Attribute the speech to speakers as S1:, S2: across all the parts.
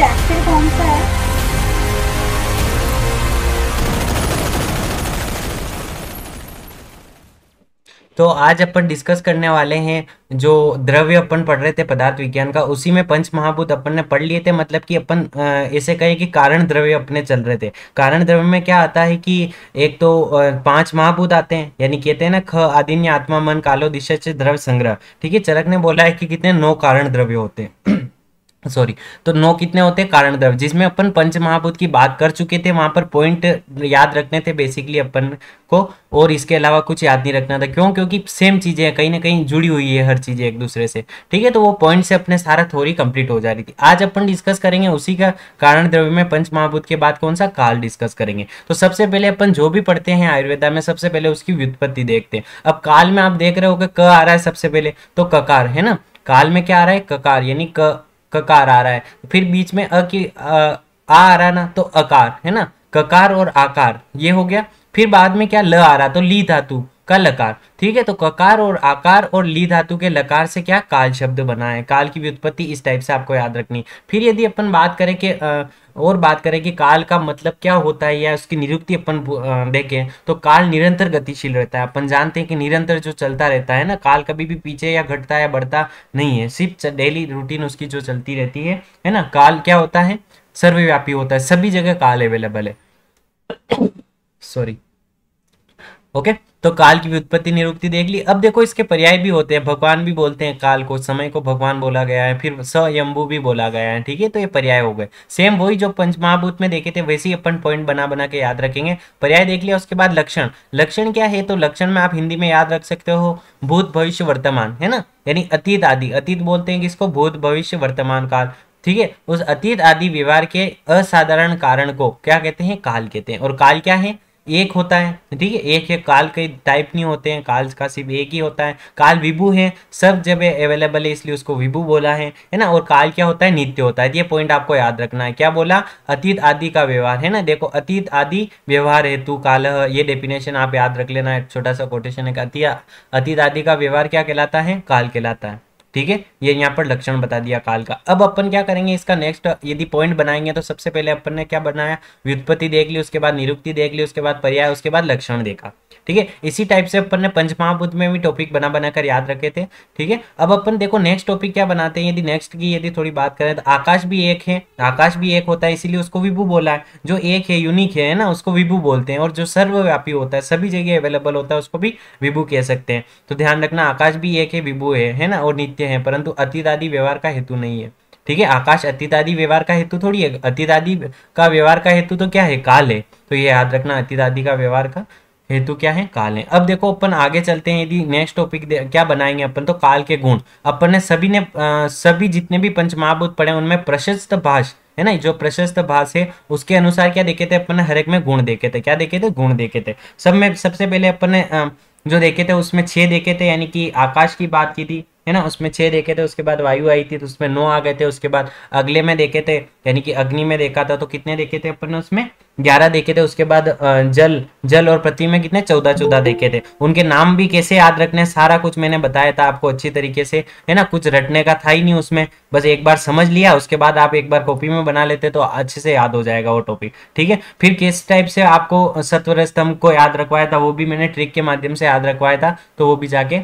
S1: कौन सा है तो आज अपन डिस्कस करने वाले हैं जो द्रव्य अपन पढ़ रहे थे पदार्थ विज्ञान का उसी में पंच महाभूत अपन ने पढ़ लिए थे मतलब कि अपन ऐसे कहे कि कारण द्रव्य अपने चल रहे थे कारण द्रव्य में क्या आता है कि एक तो पांच महाभूत आते हैं यानी कहते हैं ना ख आदिन्य आत्मा मन कालो दिशा से द्रव्य संग्रह ठीक है चरक ने बोला है कि कितने नौ कारण द्रव्य होते हैं सॉरी तो नौ कितने होते हैं कारण द्रव्य जिसमें अपन पंच महाभूत की बात कर चुके थे वहां पर पॉइंट याद रखने थे बेसिकली अपन को और इसके अलावा कुछ याद नहीं रखना था क्यों क्योंकि सेम चीज़ें कहीं ना कहीं जुड़ी हुई है हर चीज़ें एक दूसरे से ठीक है तो वो पॉइंट से अपने सारा थोड़ी कंप्लीट हो जा रही थी आज अपन डिस्कस करेंगे उसी का कारण द्रव्य में पंच महाभूत के बाद कौन सा काल डिस्कस करेंगे तो सबसे पहले अपन जो भी पढ़ते हैं आयुर्वेदा में सबसे पहले उसकी व्युत्पत्ति देखते हैं अब काल में आप देख रहे हो कि क आ रहा है सबसे पहले तो ककार है ना काल में क्या आ रहा है ककार यानी क ककार आ रहा है फिर बीच में अ की आ, आ रहा ना तो अकार है ना ककार और आकार ये हो गया फिर बाद में क्या ल आ रहा तो ली धातु का लकार ठीक है तो ककार और आकार और ली धातु के लकार से क्या काल शब्द बना है काल की व्युत्पत्ति इस टाइप से आपको याद रखनी फिर यदि अपन बात करें कि और बात करें कि काल का मतलब क्या होता है या उसकी निरुक्ति अपन देखें तो काल निरंतर गतिशील रहता है अपन जानते हैं कि निरंतर जो चलता रहता है ना काल कभी भी पीछे या घटता या बढ़ता नहीं है सिर्फ डेली रूटीन उसकी जो चलती रहती है है ना काल क्या होता है सर्वव्यापी होता है सभी जगह काल अवेलेबल है सॉरी ओके okay? तो काल की व्युत्पत्ति निरुक्ति देख ली अब देखो इसके पर्याय भी होते हैं भगवान भी बोलते हैं काल को समय को भगवान बोला गया है फिर स्वयंभू भी बोला गया है ठीक है तो ये पर्याय हो गए सेम वही जो पंच महाभूत में देखे थे वैसे ही अपन पॉइंट बना बना के याद रखेंगे पर्याय देख लिया उसके बाद लक्षण लक्षण क्या है तो लक्षण में आप हिंदी में याद रख सकते हो भूत भविष्य वर्तमान है ना यानी अतीत आदि अतीत बोलते हैं किसको भूत भविष्य वर्तमान काल ठीक है उस अतीत आदि व्यवहार के असाधारण कारण को क्या कहते हैं काल कहते हैं और काल क्या है एक होता है ठीक है एक है काल कई टाइप नहीं होते हैं काल का सिर्फ एक ही होता है काल विभू है सब जब अवेलेबल है इसलिए उसको विभू बोला है है ना और काल क्या होता है नित्य होता है तो ये पॉइंट आपको याद रखना है क्या बोला अतीत आदि का व्यवहार है ना देखो अतीत आदि व्यवहार हेतु काल ये डेफिनेशन आप याद रख लेना छोटा सा कोटेशन है अतीत आदि का व्यवहार क्या कहलाता है काल कहलाता है ठीक है ये यहाँ पर लक्षण बता दिया काल का अब अपन क्या करेंगे इसका नेक्स्ट यदि पॉइंट बनाएंगे तो सबसे पहले अपन ने क्या बनाया व्युत्पत्ति देख ली उसके बाद निरुक्ति देख ली उसके बाद पर्याय उसके बाद लक्षण देखा ठीक है इसी टाइप से अपन ने पंचमहाभूत में भी टॉपिक बना बनाकर याद रखे थे ठीक है अब अपन देखो नेक्स्ट टॉपिक क्या बनाते हैं यदि नेक्स्ट की यदि थोड़ी बात करें तो आकाश भी एक है आकाश भी एक होता है इसीलिए उसको विभु बोला है जो एक है यूनिक है ना उसको विभु बोलते हैं और जो सर्वव्यापी होता है सभी जगह अवेलेबल होता है उसको भी विभू कह सकते हैं तो ध्यान रखना आकाश भी एक है विभु है, है ना और नित्य हैं परंतु अतिदादी व्यवहार का हेतु नहीं है ठीक है आकाश अतिदादी व्यवहार का हेतु थोड़ी है अतिदादी का व्यवहार का हेतु तो क्या है काल है तो ये याद रखना अतिदादी का व्यवहार का हेतु क्या है काल है अब देखो अपन आगे चलते हैं यदि नेक्स्ट टॉपिक क्या बनाएंगे अपन तो काल के गुण अपन ने सभी ने सभी जितने भी पंच महाभूत पढ़े उनमें प्रशस्त भाष है ना जो प्रशस्त भाष है उसके अनुसार क्या देखे थे अपन ने हर एक में गुण देखे थे क्या देखे थे गुण देखे थे सब में सबसे पहले अपन ने जो देखे थे उसमें छः देखे थे यानी कि आकाश की बात की थी है ना उसमें छः देखे थे उसके बाद वायु आई थी तो उसमें नौ आ गए थे उसके बाद अगले में देखे थे यानी कि अग्नि में देखा था तो कितने देखे थे अपन ने उसमें ग्यारह देखे थे उसके बाद जल जल और पृथ्वी में कितने चौदह चौदह देखे थे उनके नाम भी कैसे याद रखने सारा कुछ मैंने बताया था आपको अच्छी तरीके से है ना कुछ रटने का था ही नहीं उसमें बस एक बार समझ लिया उसके बाद आप एक बार कॉपी में बना लेते तो अच्छे से याद हो जाएगा वो टॉपिक ठीक है फिर किस टाइप से आपको सत्वर स्तंभ को याद रखवाया था वो भी मैंने ट्रिक के माध्यम से याद रखवाया था तो वो भी जाके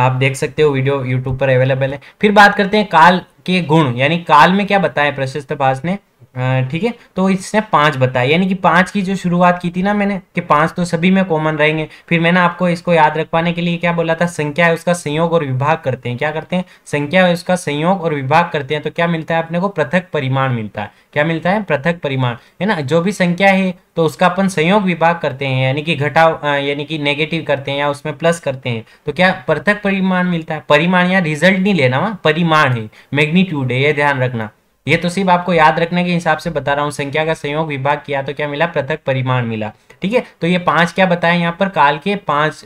S1: आप देख सकते हो वीडियो यूट्यूब पर अवेलेबल है फिर बात करते हैं काल के गुण यानी काल में क्या बताया प्रशस्त पास ने ठीक है तो इसने पाँच बताया यानी कि पाँच की जो शुरुआत की थी ना मैंने कि पाँच तो सभी में कॉमन रहेंगे फिर मैंने आपको इसको याद रख पाने के लिए क्या बोला था संख्या है उसका संयोग और विभाग करते हैं क्या करते हैं संख्या है उसका संयोग और विभाग करते हैं तो क्या मिलता है अपने को पृथक परिमाण मिलता है क्या मिलता है पृथक परिमाण है ना जो भी संख्या है तो उसका अपन संयोग विभाग करते हैं यानी कि घटाव यानी कि नेगेटिव करते हैं या उसमें प्लस करते हैं तो क्या पृथक परिमाण मिलता है परिमाण या रिजल्ट नहीं लेना वहाँ परिमाण है मैग्नीट्यूड है ये ध्यान रखना ये तो सिर्फ आपको याद रखने के हिसाब से बता रहा हूँ संख्या का संयोग विभाग किया तो क्या मिला पृथक परिमाण मिला ठीक है तो ये पांच क्या बताए यहाँ पर काल के पांच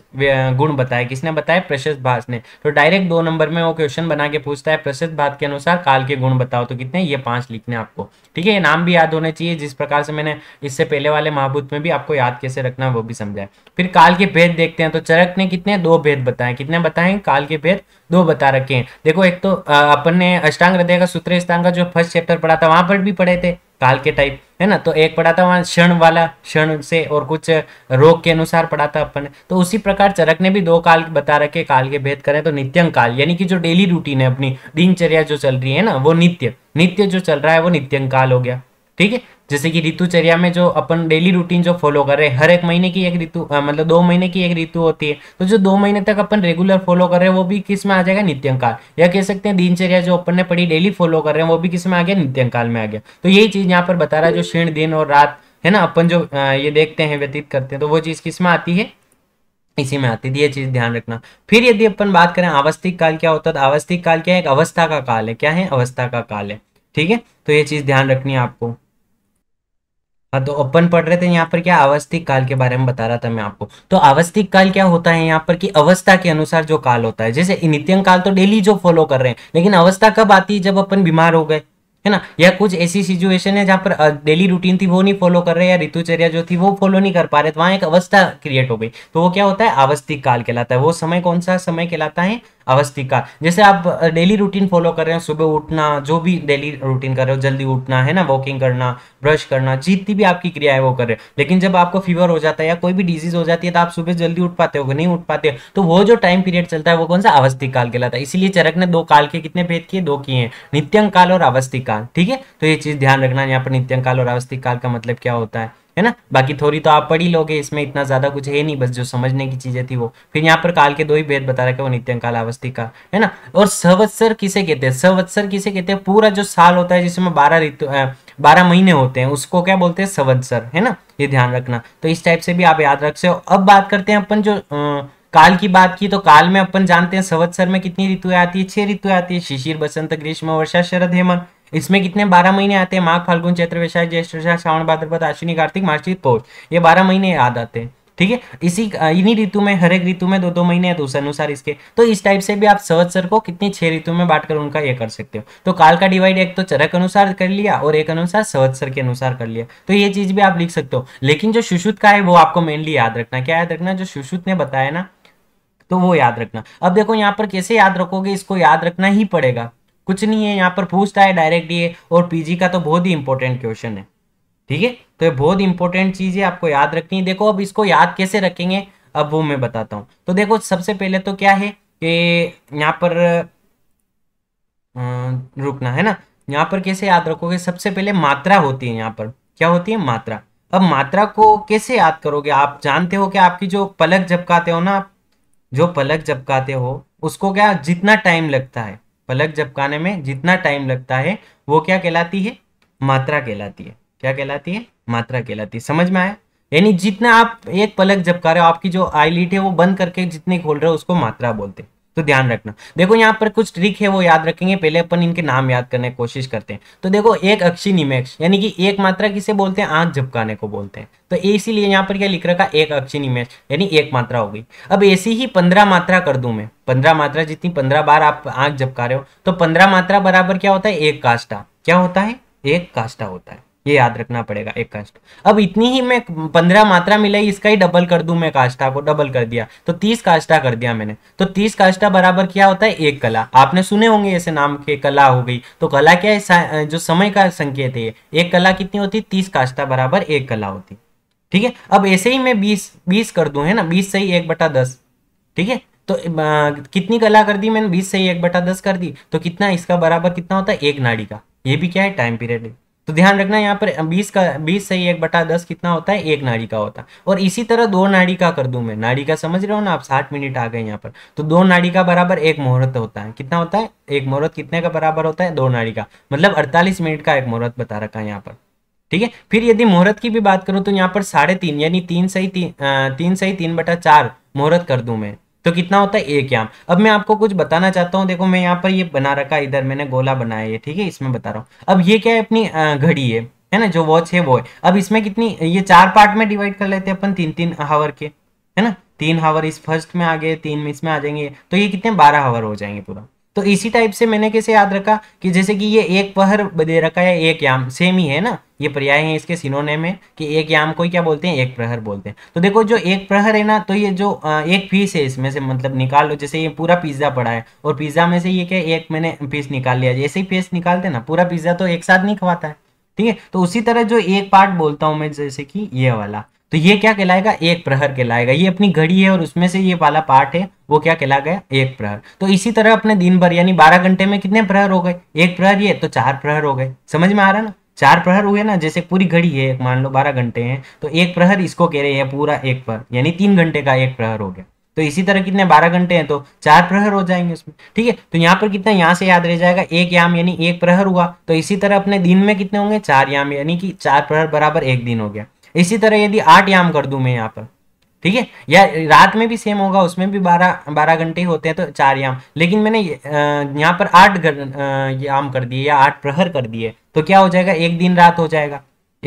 S1: गुण बताए किसने बताया प्रशस्त भाष ने तो डायरेक्ट दो नंबर में वो क्वेश्चन बना के पूछता है प्रशस्त भात के अनुसार काल के गुण बताओ तो कितने ये पांच लिखने आपको ठीक है ये नाम भी याद होने चाहिए जिस प्रकार से मैंने इससे पहले वाले महाभूत में भी आपको याद कैसे रखना वो भी समझाए फिर काल के भेद देखते हैं तो चरक ने कितने दो भेद बताए कितने बताए काल के भेद दो बता रखे हैं देखो एक तो अपन ने अष्टांग हृदय का सूत्र स्थान का जो फर्स्ट चैप्टर पढ़ा था वहां पर भी पढ़े थे काल के टाइप है ना तो एक पढ़ा था वहां क्षण वाला क्षण से और कुछ रोग के अनुसार पढ़ा था अपन तो उसी प्रकार चरक ने भी दो काल बता रखे काल के भेद करें तो नित्यं काल यानी कि जो डेली रूटीन है अपनी दिनचर्या जो चल रही है ना वो नित्य नित्य जो चल रहा है वो नित्यं काल हो गया ठीक है जैसे कि ऋतुचर्या में जो अपन डेली रूटीन जो फॉलो कर रहे हैं हर एक महीने की एक ऋतु मतलब दो महीने की एक ऋतु होती है तो जो दो महीने तक अपन रेगुलर फॉलो कर रहे हैं वो भी किस में आ जाएगा नित्यंकाल या कह सकते हैं दिनचर्या जो अपन ने पढ़ी डेली फॉलो कर रहे हैं वो भी किस में आ गया नित्यंकाल में आ गया तो यही चीज़ यहाँ पर बता रहा है जो क्षीण दिन और रात है ना अपन जो ये देखते हैं व्यतीत करते हैं तो वो चीज़ किस में आती है इसी में आती थी तो ये चीज ध्यान रखना फिर यदि अपन बात करें आवस्थिक काल क्या होता है आवस्थिक तो काल क्या है एक अवस्था का काल है क्या है अवस्था का काल है ठीक है तो ये चीज ध्यान रखनी है आपको हाँ तो अपन पढ़ रहे थे यहाँ पर क्या अवस्थिक काल के बारे में बता रहा था मैं आपको तो अवस्थिक काल क्या होता है यहाँ पर कि अवस्था के अनुसार जो काल होता है जैसे नित्यंग काल तो डेली जो फॉलो कर रहे हैं लेकिन अवस्था कब आती है जब अपन बीमार हो गए है ना या कुछ ऐसी सिचुएशन है जहाँ पर डेली रूटीन थी वो नहीं फॉलो कर रहे या ऋतुचर्या जो थी वो फॉलो नहीं कर पा रहे तो वहां एक अवस्था क्रिएट हो गई तो वो क्या होता है अवस्थिक काल कहलाता है वो समय कौन सा समय कहलाता है अवस्थी का जैसे आप डेली रूटीन फॉलो कर रहे हैं सुबह उठना जो भी डेली रूटीन कर रहे हो जल्दी उठना है ना वॉकिंग करना ब्रश करना जितनी भी आपकी क्रिया है वो कर रहे हैं लेकिन जब आपको फीवर हो जाता है या कोई भी डिजीज हो जाती है तो आप सुबह जल्दी उठ पाते हो नहीं उठ पाते तो वो जो टाइम पीरियड चलता है वो कौन सा अवस्थी काल कहलाता है इसीलिए चरक ने दो काल के कितने भेद किए दो किए हैं नित्यंग काल और अवस्थी काल ठीक है तो ये चीज ध्यान रखना यहाँ पर नित्यंग काल और अवस्थी काल का मतलब क्या होता है है ना बाकी थोड़ी तो आप पढ़ ही लोगे इसमें इतना ज़्यादा कुछ है नहीं बस जो समझने की चीज़ें थी वो फिर यहाँ पर काल के दो ही भेद बता रखे वो नित्यं काल अवस्थी का है ना और सवत्सर किसे कहते हैं सवत्सर किसे कहते हैं पूरा जो साल होता है जिसमें बारह ऋतु बारह महीने होते हैं उसको क्या बोलते हैं सवत्सर है ना ये ध्यान रखना तो इस टाइप से भी आप याद रख सकते हो अब बात करते हैं अपन जो काल की बात की तो काल में अपन जानते हैं संवत्सर में कितनी ऋतुएं आती है छह ऋतुएं आती है शिशिर बसंत ग्रीष्म वर्षा शरद हेमंत इसमें कितने बारह महीने आते हैं माघ फाल्गुन चैत्र वैशाख ज्येष्ठ श्रावण भाद्रपद अश्विनी कार्तिक मार्चिक पौष ये बारह महीने याद आते हैं ठीक है इसी इन्हीं ऋतु में हर एक ऋतु में दो दो महीने है तो उस अनुसार इसके तो इस टाइप से भी आप सवत्सर को कितनी छह ऋतु में बांटकर उनका ये कर सकते हो तो काल का डिवाइड एक तो चरक अनुसार कर लिया और एक अनुसार संवत्सर के अनुसार कर लिया तो ये चीज भी आप लिख सकते हो लेकिन जो सुशुद्ध का है वो आपको मेनली याद रखना क्या याद रखना जो सुशुद्ध ने बताया ना तो वो याद रखना अब देखो यहाँ पर कैसे याद रखोगे इसको याद रखना ही पड़ेगा कुछ नहीं है यहाँ पर पूछता है डायरेक्ट ये और पीजी का तो बहुत ही इंपॉर्टेंट क्वेश्चन है ठीक है तो ये बहुत इंपॉर्टेंट चीज़ है आपको याद रखनी है देखो अब इसको याद कैसे रखेंगे अब वो मैं बताता हूँ तो देखो सबसे पहले तो क्या है कि यहाँ पर रुकना है ना यहाँ पर कैसे याद रखोगे सबसे पहले मात्रा होती है यहाँ पर क्या होती है मात्रा अब मात्रा को कैसे याद करोगे आप जानते हो कि आपकी जो पलक झपकाते हो ना आप जो पलक झपकाते हो उसको क्या जितना टाइम लगता है पलक झपकाने में जितना टाइम लगता है वो क्या कहलाती है मात्रा कहलाती है क्या कहलाती है मात्रा कहलाती है समझ में आया यानी जितना आप एक पलक झपका रहे हो आपकी जो आईलिट है वो बंद करके जितनी खोल रहे हो उसको मात्रा बोलते हैं तो ध्यान रखना देखो यहाँ पर कुछ ट्रिक है वो याद रखेंगे पहले अपन इनके नाम याद करने की कोशिश करते हैं तो देखो एक अक्षी निमेक्ष यानी कि एक मात्रा किसे बोलते हैं आंख झपकाने को बोलते हैं तो इसीलिए यहाँ पर क्या लिख रखा एक अक्षी निमेक्ष यानी एक मात्रा हो गई अब ऐसी ही पंद्रह मात्रा कर दू मैं पंद्रह मात्रा जितनी पंद्रह बार आप आंख झपका रहे हो तो पंद्रह मात्रा बराबर क्या होता है एक काष्टा क्या होता है एक काष्टा होता है ये याद रखना पड़ेगा एक कास्ट अब इतनी ही मैं पंद्रह मात्रा मिलाई इसका ही डबल कर दूं मैं काष्टा को डबल कर दिया तो तीस काष्टा कर दिया मैंने तो तीस काष्टा बराबर क्या होता है एक कला आपने सुने होंगे ऐसे नाम के कला हो गई तो कला क्या है जो समय का संकेत है एक कला कितनी होती तीस काष्टा बराबर एक कला होती ठीक है अब ऐसे ही मैं बीस बीस कर दू है ना बीस से ही एक बटा दस ठीक है तो आ, कितनी कला कर दी मैंने बीस से ही एक बटा दस कर दी तो कितना इसका बराबर कितना होता है एक नाड़ी का ये भी क्या है टाइम पीरियड है तो ध्यान रखना यहाँ पर बीस का बीस से एक बटा दस कितना होता है एक नाड़ी का होता है और इसी तरह दो नाड़ी का कर दू मैं नाड़ी का समझ रहे हो ना आप साठ मिनट आ गए यहाँ पर तो दो नाड़ी का बराबर एक मुहूर्त होता है कितना होता है एक मुहूर्त कितने का बराबर होता है दो नाड़ी का मतलब अड़तालीस मिनट का एक मुहूर्त बता रखा है यहाँ पर ठीक है फिर यदि मुहूर्त की भी बात करूँ तो यहाँ पर साढ़े तीन यानी तीन सही तीन तीन सही तीन बटा चार मुहूर्त कर दूं मैं तो कितना होता है एक याम अब मैं आपको कुछ बताना चाहता हूँ देखो मैं यहाँ पर ये बना रखा इधर मैंने गोला बनाया है ठीक है इसमें बता रहा हूँ अब ये क्या है अपनी घड़ी है है ना जो वॉच है वो है अब इसमें कितनी ये चार पार्ट में डिवाइड कर लेते हैं अपन तीन तीन हावर के है ना तीन हावर इस फर्स्ट में आ गए तीन इसमें आ जाएंगे तो ये कितने बारह हावर हो जाएंगे पूरा तो इसी टाइप से मैंने कैसे याद रखा कि जैसे कि ये एक पहर दे रखा है एक याम सेम ही है ना ये पर्याय है इसके सिनोने में कि एक याम को क्या बोलते हैं एक प्रहर बोलते हैं तो देखो जो एक प्रहर है ना तो ये जो एक पीस है इसमें से मतलब निकाल लो जैसे ये पूरा पिज्ज़ा पड़ा है और पिज्ज़ा में से ये क्या एक मैंने पीस निकाल लिया जैसे ही पीस निकालते ना पूरा पिज्ज़ा तो एक साथ नहीं खवाता है ठीक है तो उसी तरह जो एक पार्ट बोलता हूँ मैं जैसे कि ये वाला तो ये क्या कहलाएगा एक प्रहर कहलाएगा ये अपनी घड़ी है और उसमें से ये वाला पार्ट है वो क्या कहला गया एक प्रहर तो इसी तरह अपने दिन भर यानी बारह घंटे में कितने प्रहर हो गए एक प्रहर ये तो चार प्रहर हो गए समझ में आ रहा ना चार प्रहर हुए ना जैसे पूरी घड़ी है मान लो बारह घंटे हैं तो एक प्रहर इसको कह रहे हैं पूरा एक पर यानी तीन घंटे का एक प्रहर हो गया तो इसी तरह कितने बारह घंटे हैं तो चार प्रहर हो जाएंगे उसमें ठीक है तो यहाँ पर कितना यहाँ से याद रह जाएगा एक याम यानी एक प्रहर हुआ तो इसी तरह अपने दिन में कितने होंगे चार याम यानी कि चार प्रहर बराबर एक दिन हो गया इसी तरह यदि आठ याम कर दू मैं यहाँ पर ठीक है या रात में भी सेम होगा उसमें भी बारह बारह घंटे होते हैं तो चार याम लेकिन मैंने यहाँ पर आठ याम कर दिए या आठ प्रहर कर दिए तो क्या हो जाएगा एक दिन रात हो जाएगा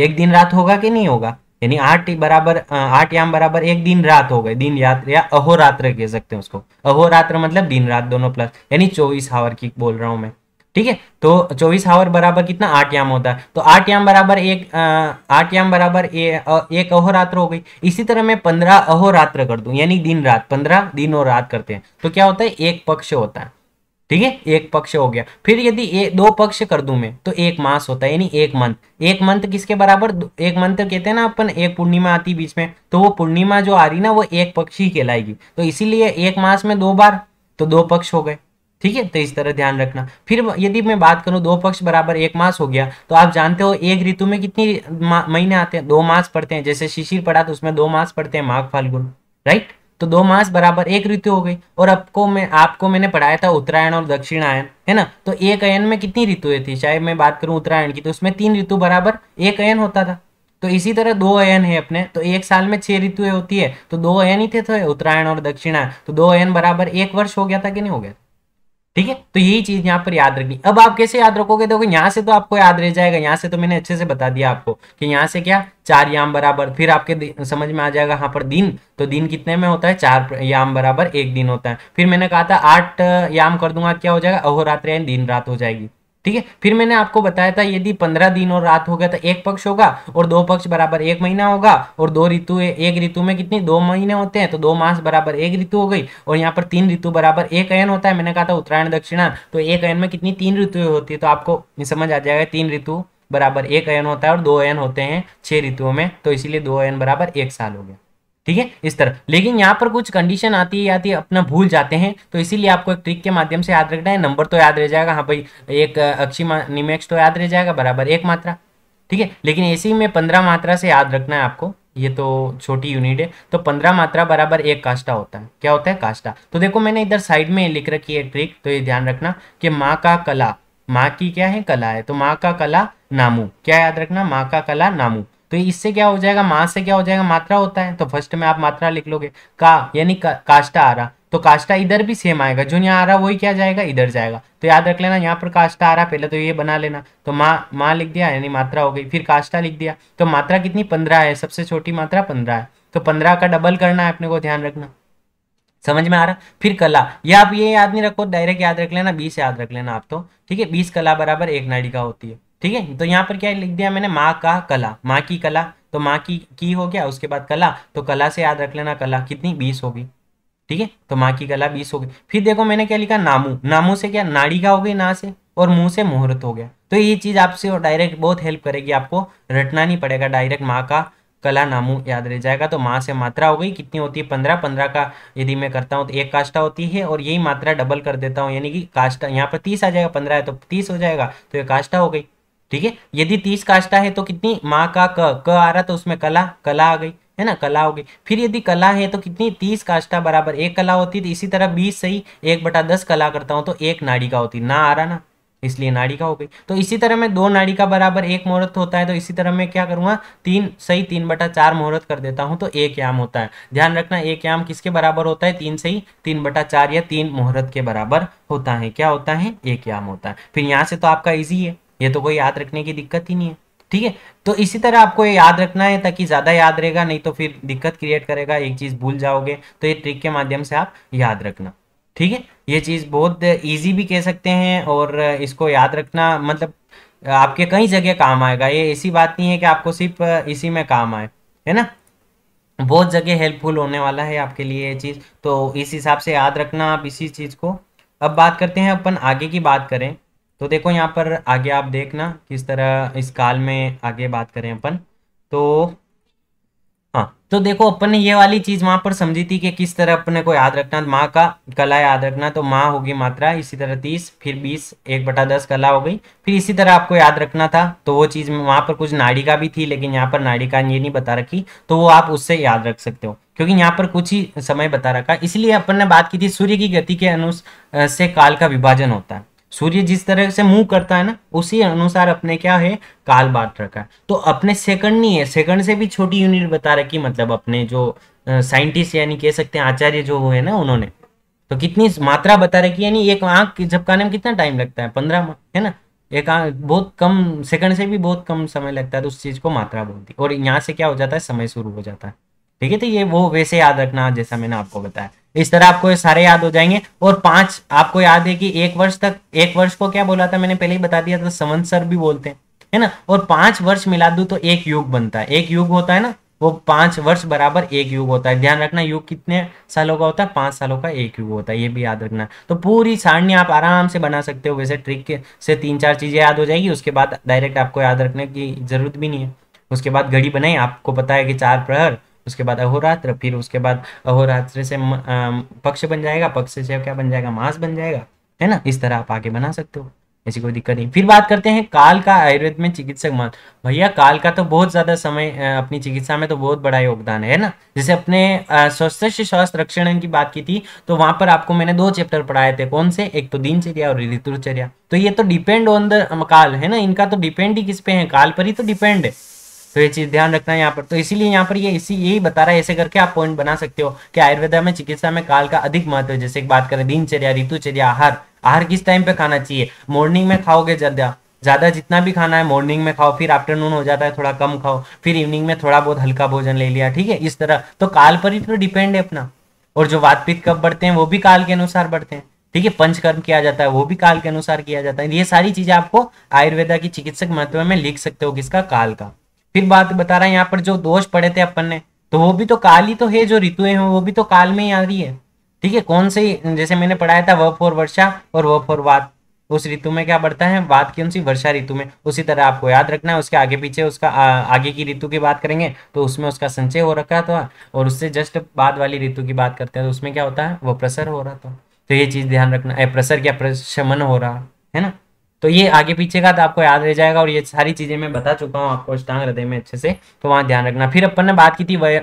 S1: एक दिन रात होगा कि नहीं होगा यानी आठ बराबर आठ याम बराबर एक दिन रात हो गए दिन रात्र या अहोरात्र कह सकते हैं उसको अहोरात्र मतलब दिन रात दोनों प्लस यानी चौबीस आवर की बोल रहा हूं मैं ठीक है तो चौबीस आवर बराबर कितना आठ याम होता है तो आठ याम बराबर एक आठ याम बराबर ए, अ, एक अहोरात्र हो गई इसी तरह मैं पंद्रह अहोरात्र कर दू यानी दिन रात पंद्रह दिन और रात करते हैं तो क्या होता है एक पक्ष होता है ठीक है एक पक्ष हो गया फिर यदि दो पक्ष कर दू मैं तो एक मास होता है यानी एक मंथ एक मंथ किसके बराबर एक मंथ कहते हैं ना अपन एक पूर्णिमा आती बीच में तो वो पूर्णिमा जो आ रही ना वो एक पक्ष ही कहलाएगी तो इसीलिए एक मास में दो बार तो दो पक्ष हो गए ठीक है तो इस तरह ध्यान रखना फिर यदि मैं बात करूं दो पक्ष बराबर एक मास हो गया तो आप जानते हो एक ऋतु में कितनी महीने आते हैं दो मास पड़ते हैं जैसे शिशिर पड़ा तो उसमें दो मास पड़ते हैं माघ फाल्गुन राइट तो दो मास बराबर एक ऋतु हो गई और आपको मैं आपको मैंने पढ़ाया था उत्तरायण और दक्षिणायन है ना तो एक अयन में कितनी ऋतुएं थी चाहे मैं बात करूं उत्तरायण की तो उसमें तीन ऋतु बराबर एक अयन होता था तो इसी तरह दो अयन है अपने तो एक साल में छह ऋतुएं होती है तो दो अयन ही थे तो उत्तरायण और दक्षिणायन तो दो अयन बराबर एक वर्ष हो गया था कि नहीं हो गया ठीक है तो यही चीज यहाँ पर याद रखनी अब आप कैसे याद रखोगे देखो यहाँ से तो आपको याद रह जाएगा यहाँ से तो मैंने अच्छे से बता दिया आपको कि यहाँ से क्या चार याम बराबर फिर आपके समझ में आ जाएगा यहाँ पर दिन तो दिन कितने में होता है चार याम बराबर एक दिन होता है फिर मैंने कहा था आठ याम कर दूंगा क्या हो जाएगा अहोरात्र दिन रात हो जाएगी ठीक है फिर मैंने आपको बताया था यदि पंद्रह दिन और रात हो गया तो एक पक्ष होगा और दो पक्ष बराबर एक महीना होगा और दो ऋतु एक ऋतु में कितनी दो महीने होते हैं तो दो मास बराबर एक ऋतु हो गई और यहाँ पर तीन ऋतु बराबर एक अयन होता है मैंने कहा था उत्तरायण दक्षिणा तो एक अयन में कितनी तीन ऋतु होती है तो आपको समझ आ जाएगा तीन ऋतु बराबर एक अयन होता है और दो अयन होते हैं छह ऋतुओं में तो इसीलिए दो अयन बराबर एक साल हो गया ठीक है इस तरह लेकिन यहाँ पर कुछ कंडीशन आती है आती है अपना भूल जाते हैं तो इसीलिए आपको एक ट्रिक के माध्यम से याद रखना है नंबर तो याद रह जाएगा हाँ भाई एक अक्षी निमेक्स तो याद रह जाएगा बराबर एक मात्रा ठीक है लेकिन इसी में पंद्रह मात्रा से याद रखना है आपको ये तो छोटी यूनिट है तो पंद्रह मात्रा बराबर एक काष्टा होता है क्या होता है काष्टा तो देखो मैंने इधर साइड में लिख रखी है ट्रिक तो ये ध्यान रखना कि माँ का कला माँ की क्या है कला है तो माँ का कला नामू क्या याद रखना माँ का कला नामू तो इससे क्या हो जाएगा माँ से क्या हो जाएगा मात्रा होता है तो फर्स्ट में आप मात्रा लिख लोगे का यानी का, काष्टा आ रहा तो काष्टा इधर भी सेम आएगा जो यहाँ आ रहा वही क्या जाएगा इधर जाएगा तो याद रख लेना यहाँ पर काष्टा आ रहा पहले तो ये बना लेना तो माँ माँ लिख दिया यानी मात्रा हो गई फिर काष्टा लिख दिया तो मात्रा कितनी पंद्रह है सबसे छोटी मात्रा पंद्रह है तो पंद्रह का डबल करना है अपने को ध्यान रखना समझ में आ रहा फिर कला ये आप ये याद नहीं रखो डायरेक्ट याद रख लेना बीस याद रख लेना आप तो ठीक है बीस कला बराबर एक नाड़ी का होती है ठीक है तो यहाँ पर क्या लिख दिया मैंने माँ का कला माँ की कला तो माँ की की हो गया उसके बाद कला तो कला से याद रख लेना कला कितनी बीस होगी ठीक है तो माँ की कला बीस हो गई फिर देखो मैंने क्या लिखा नामू नामू से क्या नाड़ी का हो गई ना से और मुंह से मुहूर्त हो गया तो ये चीज़ आपसे डायरेक्ट बहुत हेल्प करेगी आपको रटना नहीं पड़ेगा डायरेक्ट माँ का कला नामू याद रह जाएगा तो माँ से मात्रा हो गई कितनी होती है पंद्रह पंद्रह का यदि मैं करता हूँ तो एक काष्टा होती है और यही मात्रा डबल कर देता हूँ यानी कि काष्टा यहाँ पर तीस आ जाएगा पंद्रह है तो तीस हो जाएगा तो ये काष्टा हो गई ठीक है यदि तीस काष्टा है तो कितनी माँ का क क आ रहा तो उसमें कला कला आ गई है ना कला हो गई फिर यदि कला है तो कितनी तीस काष्टा बराबर एक कला होती तो इसी तरह बीस सही एक बटा दस कला करता हूँ तो एक नाड़ी का होती ना आ रहा ना इसलिए नाड़िका हो गई तो इसी तरह में दो नाड़िका बराबर एक मुहूर्त होता है तो इसी तरह मैं क्या करूंगा तीन सही तीन बटा चार मुहूर्त कर देता हूँ तो एक याम होता है ध्यान रखना एक याम किसके बराबर होता है तीन सही तीन बटा चार या तीन मुहूर्त के बराबर होता है क्या होता है एक याम होता है फिर यहाँ से तो आपका ईजी है ये तो कोई याद रखने की दिक्कत ही नहीं है ठीक है तो इसी तरह आपको ये याद रखना है ताकि ज़्यादा याद रहेगा नहीं तो फिर दिक्कत क्रिएट करेगा एक चीज़ भूल जाओगे तो ये ट्रिक के माध्यम से आप याद रखना ठीक है ये चीज़ बहुत ईजी भी कह सकते हैं और इसको याद रखना मतलब आपके कई जगह काम आएगा ये ऐसी बात नहीं है कि आपको सिर्फ इसी में काम आए है ना बहुत जगह हेल्पफुल होने वाला है आपके लिए ये चीज़ तो इस हिसाब से याद रखना आप इसी चीज़ को अब बात करते हैं अपन आगे की बात करें तो देखो यहाँ पर आगे आप देखना किस तरह इस काल में आगे बात करें अपन तो हाँ तो देखो अपन ने ये वाली चीज़ वहां पर समझी थी कि किस तरह अपने को याद रखना माँ का कला याद रखना तो माँ होगी मात्रा इसी तरह तीस फिर बीस एक बटा दस कला हो गई फिर इसी तरह आपको याद रखना था तो वो चीज़ वहां पर कुछ का भी थी लेकिन यहाँ पर का ये नहीं बता रखी तो वो आप उससे याद रख सकते हो क्योंकि यहाँ पर कुछ ही समय बता रखा इसलिए अपन ने बात की थी सूर्य की गति के अनुस से काल का विभाजन होता है सूर्य जिस तरह से मूव करता है ना उसी अनुसार अपने क्या है काल बांट रखा है तो अपने सेकंड नहीं है सेकंड से भी छोटी यूनिट बता रखी मतलब अपने जो साइंटिस्ट यानी कह सकते हैं आचार्य जो हुए ना उन्होंने तो कितनी मात्रा बता रखी यानी एक आंख झपकाने में कितना टाइम लगता है पंद्रह है ना एक आंख बहुत कम सेकंड से भी बहुत कम समय लगता है तो उस चीज को मात्रा बोलती और यहाँ से क्या हो जाता है समय शुरू हो जाता है ठीक है तो ये वो वैसे याद रखना जैसा मैंने आपको बताया इस तरह आपको ये सारे याद हो जाएंगे और पांच आपको याद है कि एक वर्ष तक एक वर्ष को क्या बोला था मैंने पहले ही बता दिया था संवत्सर भी बोलते हैं है ना और पांच वर्ष मिला दू तो एक युग बनता है एक युग होता है ना वो पांच वर्ष बराबर एक युग होता है ध्यान रखना युग कितने सालों का होता है पांच सालों का एक युग होता है ये भी याद रखना तो पूरी सारणी आप आराम से बना सकते हो वैसे ट्रिक से तीन चार चीजें याद हो जाएगी उसके बाद डायरेक्ट आपको याद रखने की जरूरत भी नहीं है उसके बाद घड़ी बनाई आपको पता है कि चार प्रहर उसके बाद अहोरात्र फिर उसके बाद अहोरात्र से पक्ष बन जाएगा पक्ष से क्या बन जाएगा मास बन जाएगा है ना इस तरह आप आगे बना सकते हो ऐसी कोई दिक्कत नहीं फिर बात करते हैं काल का आयुर्वेद में चिकित्सक मान भैया काल का तो बहुत ज्यादा समय अपनी चिकित्सा में तो बहुत बड़ा योगदान है ना जैसे अपने स्वस्थ स्वास्थ्य रक्षण की बात की थी तो वहां पर आपको मैंने दो चैप्टर पढ़ाए थे कौन से एक तो दिनचर्या और ऋतुचर्या तो ये तो डिपेंड ऑन द काल है ना इनका तो डिपेंड ही किस पे है काल पर ही तो डिपेंड है तो ये चीज़ ध्यान रखना है यहाँ पर तो इसीलिए यहाँ पर ये इसी यही बता रहा है ऐसे करके आप पॉइंट बना सकते हो कि आयुर्वेदा में चिकित्सा में काल का अधिक महत्व है जैसे बात करें दिनचर्या ऋतुचर्या आहार आहार किस टाइम पे खाना चाहिए मॉर्निंग में खाओगे ज्यादा ज़्यादा जितना भी खाना है मॉर्निंग में खाओ फिर आफ्टरनून हो जाता है थोड़ा कम खाओ फिर इवनिंग में थोड़ा बहुत हल्का भोजन ले लिया ठीक है इस तरह तो काल पर ही तो डिपेंड है अपना और जो वातपित कब बढ़ते हैं वो भी काल के अनुसार बढ़ते हैं ठीक है पंचकर्म किया जाता है वो भी काल के अनुसार किया जाता है ये सारी चीजें आपको आयुर्वेदा की चिकित्सक महत्व में लिख सकते हो किसका काल का फिर बात बता रहा है यहाँ पर जो दोष पड़े थे अपन ने तो वो भी तो काल ही तो है जो ऋतुएं हैं वो भी तो काल में ही आ रही है ठीक है कौन से जैसे मैंने पढ़ाया था वह फोर वर्षा और वह फोर वाद उस ऋतु में क्या बढ़ता है बात कौन सी वर्षा ऋतु में उसी तरह आपको याद रखना है उसके आगे पीछे उसका आ, आगे की ऋतु की बात करेंगे तो उसमें उसका संचय हो रखा था और उससे जस्ट बाद वाली ऋतु की बात करते हैं तो उसमें क्या होता है वो प्रसर हो रहा था तो ये चीज़ ध्यान रखना है प्रसर क्या प्रशमन हो रहा है ना तो ये आगे पीछे का तो आपको याद रह जाएगा और ये सारी चीज़ें मैं बता चुका हूँ आपको अष्टांग हृदय में अच्छे से तो वहां ध्यान रखना फिर अपन ने बात की थी वह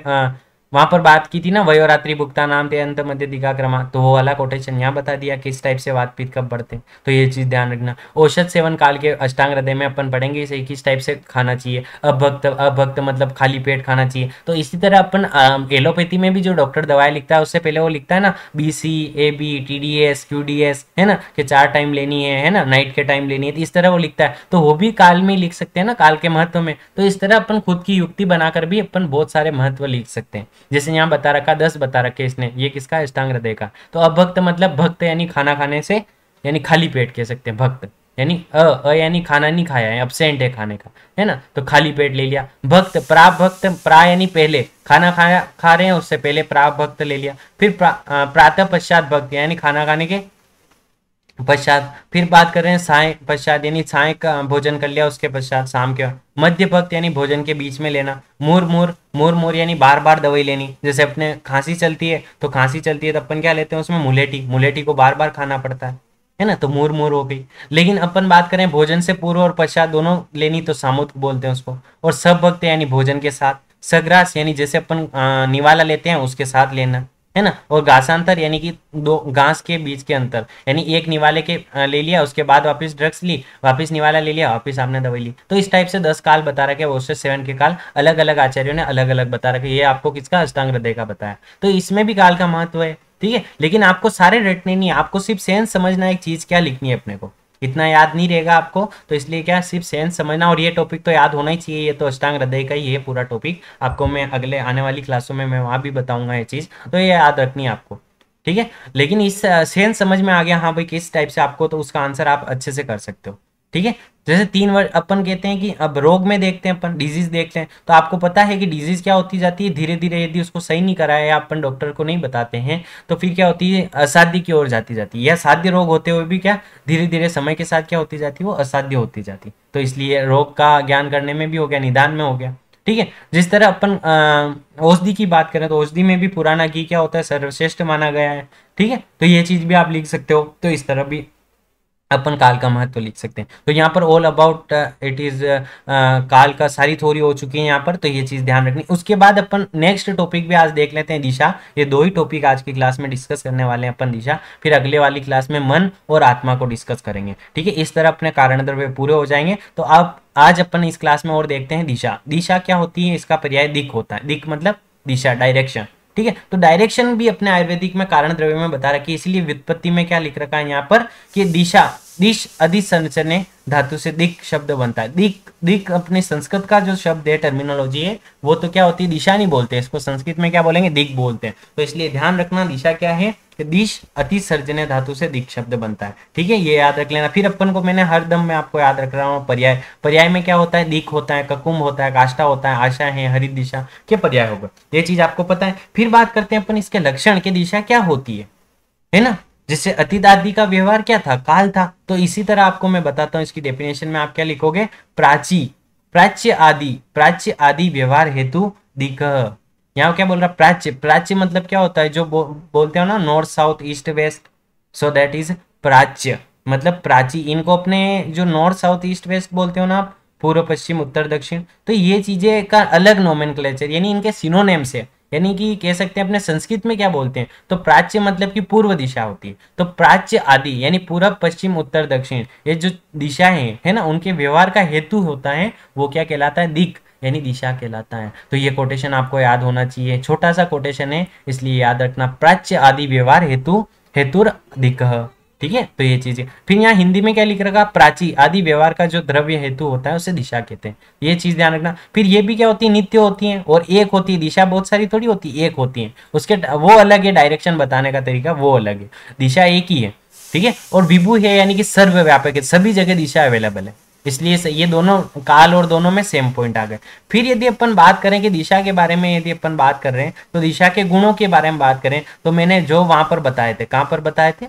S1: वहां पर बात की थी ना वयोरात्रि भुगतान नाम थे अंत मध्य दिखा क्रमा तो वो वाला कोटेशन यहाँ बता दिया किस टाइप से वातपीत कब बढ़ते तो ये चीज़ ध्यान रखना औषध सेवन काल के अष्टांग हृदय में अपन पढ़ेंगे इसे किस टाइप से खाना चाहिए अभक्त अभक्त मतलब खाली पेट खाना चाहिए तो इसी तरह अपन एलोपैथी में भी जो डॉक्टर दवाई लिखता है उससे पहले वो लिखता है ना B C A B T D S Q D S है ना कि चार टाइम लेनी है है ना नाइट के टाइम लेनी है तो इस तरह वो लिखता है तो वो भी काल में लिख सकते हैं ना काल के महत्व में तो इस तरह अपन खुद की युक्ति बनाकर भी अपन बहुत सारे महत्व लिख सकते हैं जैसे यहाँ बता रखा दस बता रखे इसने ये किसका अष्टांग हृदय का तो अभक्त मतलब भक्त यानी खाना खाने से यानी खाली पेट कह सकते हैं भक्त यानी अ अ यानी खाना नहीं खाया है अब्सेंट है खाने का है ना तो खाली पेट ले लिया भक्त प्राप भक्त प्रा यानी पहले खाना खाया खा रहे हैं उससे पहले प्राप भक्त ले लिया फिर प्रा, प्रातः पश्चात भक्त यानी खाना खाने के पश्चात फिर बात कर रहे हैं साय पश्चात यानी साय का भोजन कर लिया उसके पश्चात शाम के मध्य भक्त यानी भोजन के बीच में लेना मूर मूर मुर मोर यानी बार बार दवाई लेनी जैसे अपने खांसी चलती है तो खांसी चलती है तो अपन क्या लेते हैं उसमें मुलेटी मुलेटी को बार बार खाना पड़ता है है ना तो मूर मूर हो गई लेकिन अपन बात करें भोजन से पूर्व और पश्चात दोनों लेनी तो सामुद बोलते हैं उसको और सब भक्त यानी भोजन के साथ सग्रास यानी जैसे अपन निवाला लेते हैं उसके साथ लेना है ना और घासांतर यानी कि दो घास के बीच के अंतर यानी एक निवाले के ले लिया उसके बाद वापस ड्रग्स ली वापस निवाला ले लिया वापस आपने दवाई ली तो इस टाइप से दस काल बता रखे वो से सेवन के काल अलग अलग आचार्यों ने अलग अलग बता रखे ये आपको किसका अष्टांग हृदय का बताया तो इसमें भी काल का महत्व है ठीक है लेकिन आपको सारे रटने नहीं आपको सिर्फ सेंस समझना एक चीज क्या लिखनी है अपने को इतना याद नहीं रहेगा आपको तो इसलिए क्या सिर्फ सेंस समझना और ये टॉपिक तो याद होना ही चाहिए ये तो अष्टांग हृदय का ही है पूरा टॉपिक आपको मैं अगले आने वाली क्लासों में मैं वहां भी बताऊंगा ये चीज़ तो ये याद रखनी है आपको ठीक है लेकिन इस सेंस समझ में आ गया हाँ भाई किस टाइप से आपको तो उसका आंसर आप अच्छे से कर सकते हो ठीक है जैसे तीन वर्ष अपन कहते हैं कि अब रोग में देखते हैं अपन डिजीज देखते हैं तो आपको पता है कि डिजीज क्या होती जाती है धीरे धीरे यदि उसको सही नहीं कराया या अपन डॉक्टर को नहीं बताते हैं तो फिर क्या होती है असाध्य की ओर जाती जाती है या साध्य रोग होते हुए भी क्या धीरे धीरे समय के साथ क्या होती जाती है वो असाध्य होती जाती तो इसलिए रोग का ज्ञान करने में भी हो गया निदान में हो गया ठीक है जिस तरह अपन औषधि की बात करें तो औषधि में भी पुराना घी क्या होता है सर्वश्रेष्ठ माना गया है ठीक है तो ये चीज भी आप लिख सकते हो तो इस तरह भी अपन काल का महत्व तो लिख सकते हैं तो यहाँ पर ऑल अबाउट इट इज काल का सारी थोड़ी हो चुकी है यहाँ पर तो ये चीज़ ध्यान रखनी उसके बाद अपन नेक्स्ट टॉपिक भी आज देख लेते हैं दिशा ये दो ही टॉपिक आज की क्लास में डिस्कस करने वाले हैं अपन दिशा फिर अगले वाली क्लास में मन और आत्मा को डिस्कस करेंगे ठीक है इस तरह अपने कारण द्रव्य पूरे हो जाएंगे तो अब आज अपन इस क्लास में और देखते हैं दिशा दिशा क्या होती है इसका पर्याय दिख होता है दिक मतलब दिशा डायरेक्शन ठीक है तो डायरेक्शन भी अपने आयुर्वेदिक में कारण द्रव्य में बता रखी है इसलिए व्युत्पत्ति में क्या लिख रखा है यहाँ पर कि दिशा दिश अधिसंरचने धातु से दिक शब्द बनता है दिक दिक अपने संस्कृत का जो शब्द है टर्मिनोलॉजी है वो तो क्या होती है दिशा नहीं बोलते इसको संस्कृत में क्या बोलेंगे दिक बोलते हैं तो इसलिए ध्यान रखना दिशा क्या है कि दिश अतिसर्जने धातु से दिक शब्द बनता है ठीक है ये याद रख लेना फिर अपन को मैंने हर दम में आपको याद रख रहा हूँ पर्याय पर्याय में क्या होता है दिक होता है ककुम होता है काष्टा होता है आशा है हरित दिशा के पर्याय होगा ये चीज आपको पता है फिर बात करते हैं अपन इसके लक्षण की दिशा क्या होती है है ना जिससे अतीत आदि का व्यवहार क्या था काल था तो इसी तरह आपको मैं बताता हूँ इसकी डेफिनेशन में आप क्या लिखोगे प्राची प्राच्य आदि प्राच्य आदि व्यवहार हेतु दिख यहाँ क्या बोल रहा प्राच्य प्राच्य मतलब क्या होता है जो बो, बोलते हो ना north south east west so that is प्राच्य मतलब प्राची इनको अपने जो नॉर्थ साउथ ईस्ट वेस्ट बोलते हो ना आप पूर्व पश्चिम उत्तर दक्षिण तो ये चीजें का अलग नोमेन यानी इनके सिनोनेम्स है यानी कि कह सकते हैं अपने संस्कृत में क्या बोलते हैं तो प्राच्य मतलब कि पूर्व दिशा होती है तो प्राच्य आदि यानी पूर्व पश्चिम उत्तर दक्षिण ये जो दिशा है, है ना उनके व्यवहार का हेतु होता है वो क्या कहलाता है दिक यानी दिशा कहलाता है तो ये कोटेशन आपको याद होना चाहिए छोटा सा कोटेशन है इसलिए याद रखना प्राच्य आदि व्यवहार हेतु हेतुर दिक ठीक है तो ये चीज़ें फिर यहाँ हिंदी में क्या लिख रखा प्राची आदि व्यवहार का जो द्रव्य हेतु होता है उसे दिशा कहते हैं ये चीज़ ध्यान रखना फिर ये भी क्या होती है नित्य होती है और एक होती है दिशा बहुत सारी थोड़ी होती है एक होती है उसके वो अलग है डायरेक्शन बताने का तरीका वो अलग है दिशा एक ही है ठीक है और विभू है यानी कि सर्वव्यापक है सभी जगह दिशा अवेलेबल है इसलिए ये दोनों काल और दोनों में सेम पॉइंट आ गए फिर यदि अपन बात करें कि दिशा के बारे में यदि अपन बात कर रहे हैं तो दिशा के गुणों के बारे में बात करें तो मैंने जो वहां पर बताए थे कहाँ पर बताए थे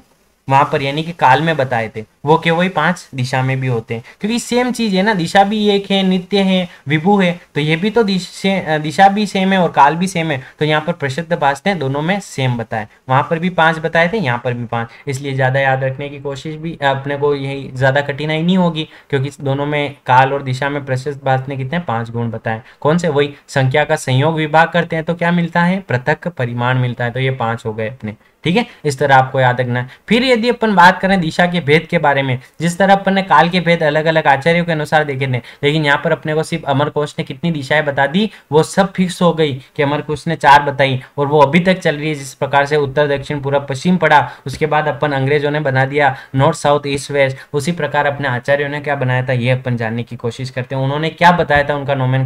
S1: वहां पर यानी कि काल में बताए थे वो केवल वही पांच दिशा में भी होते हैं क्योंकि सेम चीज है ना दिशा भी एक है नित्य है विभु है तो ये भी तो दिशा दिशा भी सेम है और काल भी सेम है तो यहाँ पर प्रसिद्ध भाष ने दोनों में सेम बताए वहां पर भी पांच बताए थे यहाँ पर भी पांच इसलिए ज्यादा याद रखने की कोशिश भी अपने को यही ज्यादा कठिनाई नहीं होगी क्योंकि दोनों में काल और दिशा में प्रसिद्ध भाष ने कितने पांच गुण बताए कौन से वही संख्या का संयोग विभाग करते हैं तो क्या मिलता है पृथक परिमाण मिलता है तो ये पांच हो गए अपने ठीक है इस तरह आपको याद रखना है फिर यदि अपन बात करें दिशा के भेद के बारे में जिस तरह अपन ने काल के भेद अलग अलग आचार्यों के अनुसार देखे थे लेकिन यहाँ पर अपने को सिर्फ अमर कोश ने कितनी दिशाएं बता दी वो सब फिक्स हो गई कि अमर कोश ने चार बताई और वो अभी तक चल रही है जिस प्रकार से उत्तर दक्षिण पूरा पश्चिम पड़ा उसके बाद अपन अंग्रेजों ने बना दिया नॉर्थ साउथ ईस्ट वेस्ट उसी प्रकार अपने आचार्यों ने क्या बनाया था ये अपन जानने की कोशिश करते हैं उन्होंने क्या बताया था उनका नोमेन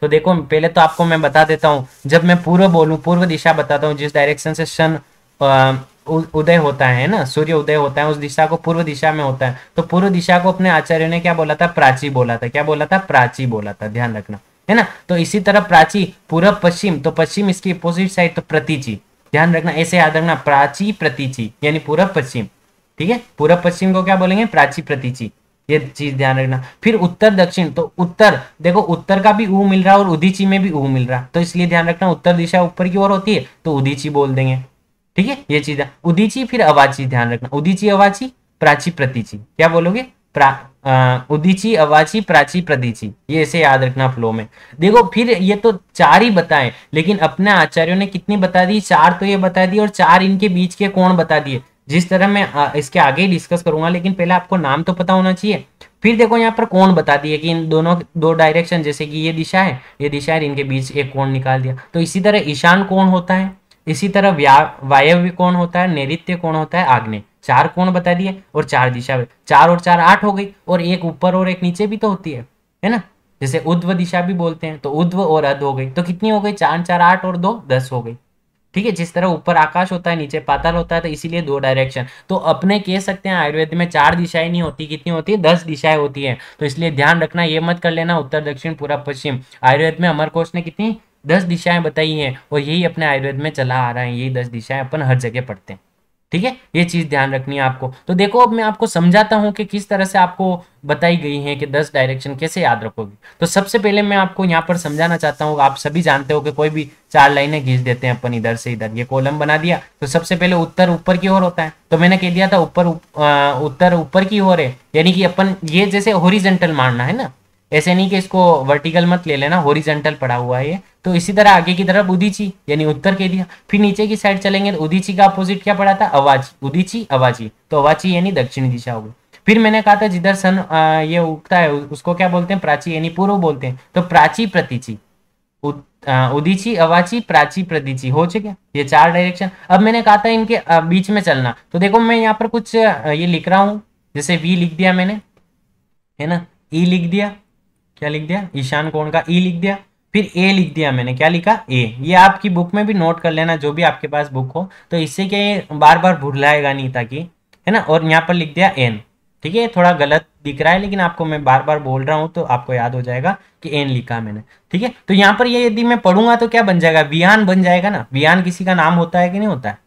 S1: तो देखो पहले तो आपको मैं बता देता हूँ जब मैं पूर्व बोलूँ पूर्व दिशा बताता हूँ जिस डायरेक्शन से सन उदय होता है ना सूर्य उदय होता है उस दिशा को पूर्व दिशा में होता है तो पूर्व दिशा को अपने आचार्य ने क्या बोला था प्राची बोला था क्या बोला था प्राची बोला था ध्यान रखना है ना तो इसी तरह प्राची पूर्व पश्चिम तो पश्चिम इसकी अपोजिट साइड तो प्रतीची ध्यान रखना ऐसे याद रखना प्राची प्रतीची यानी पूर्व पश्चिम ठीक है पूर्व पश्चिम को क्या बोलेंगे प्राची प्रतीची ये चीज ध्यान रखना फिर उत्तर दक्षिण तो उत्तर देखो उत्तर का भी ऊ मिल रहा है और उदीची में भी ऊ मिल रहा तो इसलिए ध्यान रखना उत्तर दिशा ऊपर की ओर होती है तो उदीची बोल देंगे ठीक है ये चीज उदीची फिर अवाची ध्यान रखना उदीची अवाची प्राची प्रतीची क्या बोलोगे प्रा उदीची अवाची प्राची प्रदीची ये ऐसे याद रखना फ्लो में देखो फिर ये तो चार ही बताए लेकिन अपने आचार्यों ने कितनी बता दी चार तो ये बता दी और चार इनके बीच के कोण बता दिए जिस तरह मैं इसके आगे ही डिस्कस करूंगा लेकिन पहले आपको नाम तो पता होना चाहिए फिर देखो यहाँ पर कौन बता दिए कि इन दोनों दो डायरेक्शन जैसे कि ये दिशा है ये दिशा है इनके बीच एक कोण निकाल दिया तो इसी तरह ईशान कौन होता है इसी तरह वायव्य कोण होता है नैत्य कोण होता है आग्नेय चार कोण बता दिए और चार दिशा चार और चार आठ हो गई और एक ऊपर और एक नीचे भी तो होती है है ना जैसे उद्व दिशा भी बोलते हैं तो उद्व और अध हो गई तो कितनी हो गई चार चार आठ और दो दस हो गई ठीक है जिस तरह ऊपर आकाश होता है नीचे पाताल होता है तो इसीलिए दो डायरेक्शन तो अपने कह सकते हैं आयुर्वेद में चार दिशाएं नहीं होती कितनी होती है दस दिशाएं होती है तो इसलिए ध्यान रखना ये मत कर लेना उत्तर दक्षिण पूरा पश्चिम आयुर्वेद में अमरकोश ने कितनी दस दिशाएं बताई हैं और यही अपने आयुर्वेद में चला आ रहा है यही दस दिशाएं अपन हर जगह पढ़ते हैं ठीक है ये चीज़ ध्यान रखनी है आपको तो देखो अब मैं आपको समझाता हूँ कि किस तरह से आपको बताई गई है कि दस डायरेक्शन कैसे याद रखोगे तो सबसे पहले मैं आपको यहाँ पर समझाना चाहता हूँ आप सभी जानते हो कि कोई भी चार लाइनें घींच देते हैं अपन इधर से इधर ये कॉलम बना दिया तो सबसे पहले उत्तर ऊपर की ओर होता है तो मैंने कह दिया था ऊपर उत्तर ऊपर की ओर है यानी कि अपन ये जैसे होरिजेंटल मारना है ना ऐसे नहीं कि इसको वर्टिकल मत ले लेना होरिजेंटल पड़ा हुआ है ये तो इसी तरह आगे की तरफ उदीची यानी उत्तर के दिया फिर नीचे की साइड चलेंगे तो उदीची का अपोजिट क्या पड़ा था अवाची उदीची अवाची तो अवाची यानी दक्षिणी दिशा होगी फिर मैंने कहा था जिधर सन आ, ये उगता है उसको क्या बोलते हैं प्राची यानी पूर्व बोलते हैं तो प्राची प्रतीची उदीची अवाची प्राची प्रदीची हो चुके ये चार डायरेक्शन अब मैंने कहा था इनके बीच में चलना तो देखो मैं यहाँ पर कुछ ये लिख रहा हूँ जैसे वी लिख दिया मैंने है ना ई e लिख दिया क्या लिख दिया ईशान कोण का ई e लिख दिया फिर ए लिख दिया मैंने क्या लिखा ए ये आपकी बुक में भी नोट कर लेना जो भी आपके पास बुक हो तो इससे क्या ये बार बार भूलाएगा नहीं ताकि है ना और यहाँ पर लिख दिया एन ठीक है थोड़ा गलत दिख रहा है लेकिन आपको मैं बार बार बोल रहा हूँ तो आपको याद हो जाएगा कि एन लिखा मैंने ठीक है तो यहाँ पर ये यदि मैं पढ़ूंगा तो क्या बन जाएगा वियान बन जाएगा ना वियान किसी का नाम होता है कि नहीं होता है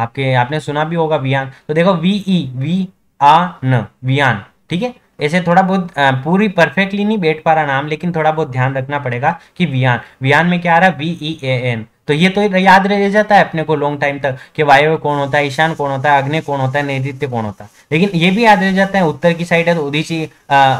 S1: आपके आपने सुना भी होगा वियान तो देखो वीई वी आ न वियान ठीक है ऐसे थोड़ा बहुत पूरी परफेक्टली नहीं बैठ पा रहा नाम लेकिन थोड़ा बहुत ध्यान रखना पड़ेगा कि वियान वियान में क्या आ रहा है वी ई ए एन तो ये तो याद रह जाता है अपने को लॉन्ग टाइम तक कि वायु कौन होता है ईशान कौन होता है अग्नि कौन होता है नैदित्य कौन होता है लेकिन ये भी याद रह जाता है उत्तर की साइड है तो उदीची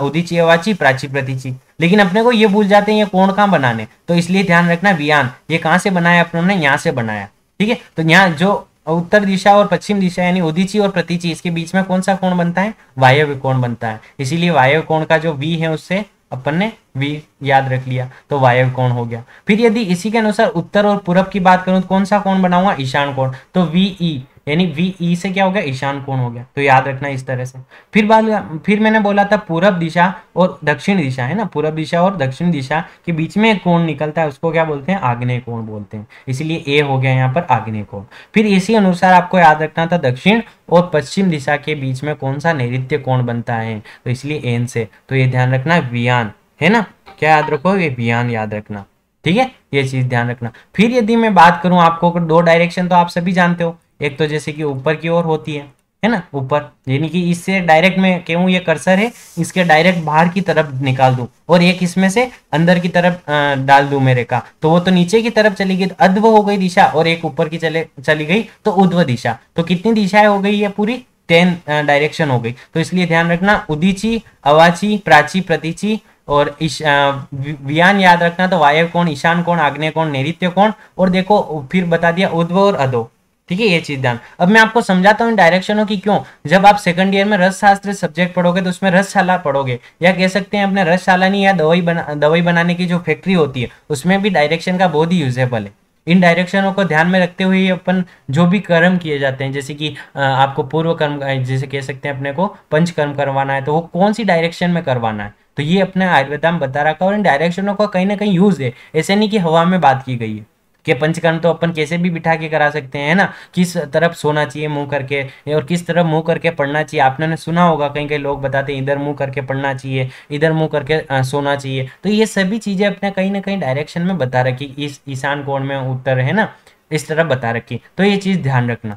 S1: उदीची अवाची प्राची प्रतीची लेकिन अपने को ये भूल जाते हैं ये कौन कहाँ बनाने तो इसलिए ध्यान रखना वियान ये कहाँ से बनाया अपनों ने यहाँ से बनाया ठीक है तो यहाँ जो और उत्तर दिशा और पश्चिम दिशा यानी उदीची और प्रतीची इसके बीच में कौन सा कोण बनता है वायव्य कोण बनता है इसीलिए वायव्य कोण का जो वी है उससे अपन ने वी याद रख लिया तो वायव्य कोण हो गया फिर यदि इसी के अनुसार उत्तर और पूरब की बात करूं तो कौन सा कोण बनाऊंगा ईशान कोण तो वीई यानी वी ई e से क्या हो गया ईशान कोण हो गया तो याद रखना इस तरह से फिर बात फिर मैंने बोला था पूरब दिशा और दक्षिण दिशा है ना पूरब दिशा और दक्षिण दिशा के बीच में एक कोण निकलता है उसको क्या बोलते हैं आग्नेय कोण बोलते हैं इसीलिए ए हो गया यहाँ पर आग्नेय कोण फिर इसी अनुसार आपको याद रखना था दक्षिण और पश्चिम दिशा के बीच में कौन सा नैत्य कोण बनता है तो इसलिए एन से तो ये ध्यान रखना वियान है ना क्या याद रखो ये वियान याद रखना ठीक है ये चीज ध्यान रखना फिर यदि मैं बात करूं आपको दो डायरेक्शन तो आप सभी जानते हो एक तो जैसे कि ऊपर की ओर होती है है ना ऊपर यानी कि इससे डायरेक्ट में कहूँ ये कर्सर है इसके डायरेक्ट बाहर की तरफ निकाल दूं और एक इसमें से अंदर की तरफ डाल दूं मेरे का तो वो तो नीचे की तरफ चली गई तो अध्व हो गई दिशा और एक ऊपर की चले चली गई तो उध्व दिशा तो कितनी दिशाएं हो गई है पूरी टेन डायरेक्शन हो गई तो इसलिए ध्यान रखना उदीची अवाची प्राची प्रतीची और इश वियान याद रखना तो वायव कौन ईशान कौन आग्नेय कौन नैऋत्य कौन और देखो फिर बता दिया उद्व और अधो ठीक है ये चीज ध्यान अब मैं आपको समझाता हूँ डायरेक्शनों की क्यों जब आप सेकंड ईयर में शास्त्र सब्जेक्ट पढ़ोगे तो उसमें रसशाला पढ़ोगे या कह सकते हैं अपने रसशालानी या दवाई बना दवाई बनाने की जो फैक्ट्री होती है उसमें भी डायरेक्शन का बहुत ही यूजेबल है इन डायरेक्शनों को ध्यान में रखते हुए अपन जो भी कर्म किए जाते हैं जैसे कि आपको पूर्व कर्म जैसे कह सकते हैं अपने को पंचकर्म करवाना है तो वो कौन सी डायरेक्शन में करवाना है तो ये अपने आयुर्वेदा में बता रखा है और इन डायरेक्शनों का कहीं ना कहीं यूज है ऐसे नहीं कि हवा में बात की गई है कि पंचकर्म तो अपन कैसे भी बिठा के करा सकते हैं ना किस तरफ सोना चाहिए मुंह करके और किस तरफ मुंह करके पढ़ना चाहिए आपने सुना होगा कहीं कहीं लोग बताते हैं इधर मुंह करके पढ़ना चाहिए इधर मुंह करके आ, सोना चाहिए तो ये सभी चीज़ें अपने कहीं ना कहीं डायरेक्शन में बता रखी इस ईशान कोण में उत्तर है ना इस तरफ बता रखी तो ये चीज़ ध्यान रखना